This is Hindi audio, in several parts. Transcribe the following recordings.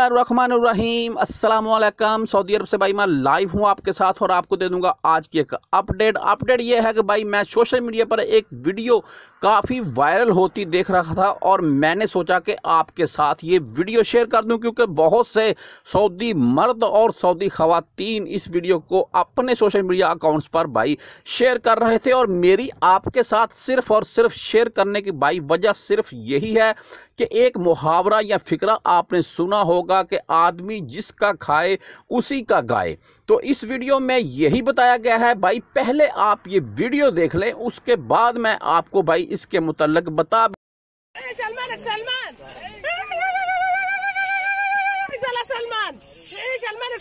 रहीम अस्सलाम सऊदी अरब से भाई मैं लाइव हूँ आपके साथ और आपको दे दूंगा आज की एक अपडेट अपडेट ये है कि भाई मैं सोशल मीडिया पर एक वीडियो काफ़ी वायरल होती देख रहा था और मैंने सोचा कि आपके साथ ये वीडियो शेयर कर दूं क्योंकि बहुत से सऊदी मर्द और सऊदी ख़वातीन इस वीडियो को अपने सोशल मीडिया अकाउंट्स पर भाई शेयर कर रहे थे और मेरी आपके साथ सिर्फ और सिर्फ शेयर करने की भाई वजह सिर्फ यही है कि एक मुहावरा या फ़िक्रा आपने सुना होगा कि आदमी जिसका खाए उसी का गाए तो इस वीडियो में यही बताया गया है भाई पहले आप ये वीडियो देख लें उसके बाद मैं आपको भाई इसके मुतलक बता सलमान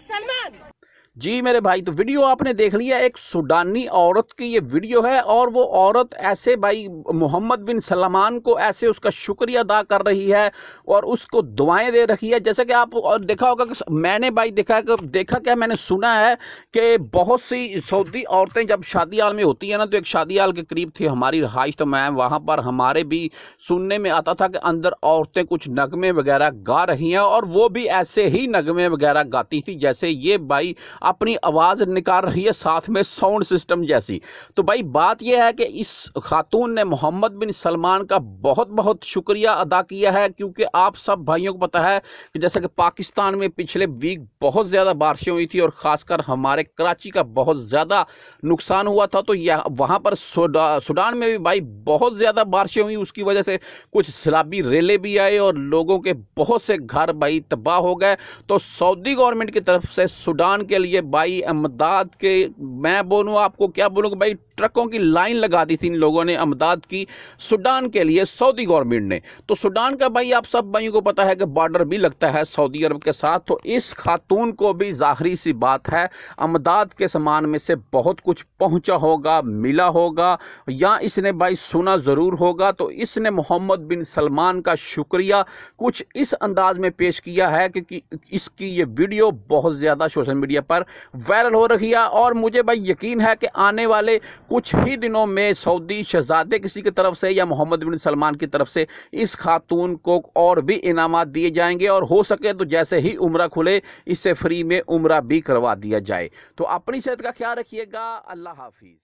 सलमान जी मेरे भाई तो वीडियो आपने देख लिया एक सूडानी औरत की ये वीडियो है और वो औरत ऐसे भाई मोहम्मद बिन सलमान को ऐसे उसका शुक्रिया अदा कर रही है और उसको दुआएं दे रखी है जैसे कि आप और देखा होगा कि मैंने भाई देखा कि देखा क्या मैंने सुना है कि बहुत सी सऊदी औरतें जब शादी हाल में होती है ना तो एक शादी हाल के करीब थी हमारी रहाइश तो मैं वहाँ पर हमारे भी सुनने में आता था कि अंदर औरतें कुछ नगमे वगैरह गा रही हैं और वो भी ऐसे ही नगमे वगैरह गाती थी जैसे ये भाई अपनी आवाज़ निकाल रही है साथ में साउंड सिस्टम जैसी तो भाई बात यह है कि इस खातून ने मोहम्मद बिन सलमान का बहुत बहुत शुक्रिया अदा किया है क्योंकि आप सब भाइयों को पता है कि जैसा कि पाकिस्तान में पिछले वीक बहुत ज़्यादा बारिशें हुई थी और ख़ासकर हमारे कराची का बहुत ज़्यादा नुकसान हुआ था तो यह वहाँ पर सुडा, सूडान में भी भाई बहुत ज़्यादा बारिशें हुई उसकी वजह से कुछ सलाबी रेले भी आए और लोगों के बहुत से घर भाई तबाह हो गए तो सऊदी गवर्नमेंट की तरफ से सूडान के लिए ये भाई अमदाद के मैं बोलूँ आपको क्या बोलूँगा भाई ट्रकों की लाइन लगा दी थी इन लोगों ने अहमदाद की सूडान के लिए सऊदी गवर्नमेंट ने तो सूडान का भाई आप सब भाइयों को पता है कि बॉर्डर भी लगता है सऊदी अरब के साथ तो इस खातून को भी ज़ाहरी सी बात है अमदाद के सामान में से बहुत कुछ पहुँचा होगा मिला होगा या इसने भाई सुना ज़रूर होगा तो इसने मोहम्मद बिन सलमान का शुक्रिया कुछ इस अंदाज में पेश किया है कि इसकी ये वीडियो बहुत ज़्यादा सोशल मीडिया पर लगातार वायरल हो रही है और मुझे भाई यकीन है कि आने वाले कुछ ही दिनों में सऊदी शहजादे किसी की तरफ से या मोहम्मद बिन सलमान की तरफ से इस खातून को और भी इनाम दिए जाएंगे और हो सके तो जैसे ही उम्र खुले इससे फ्री में उम्र भी करवा दिया जाए तो अपनी सेहत का ख्याल रखिएगा अल्लाह हाफिज़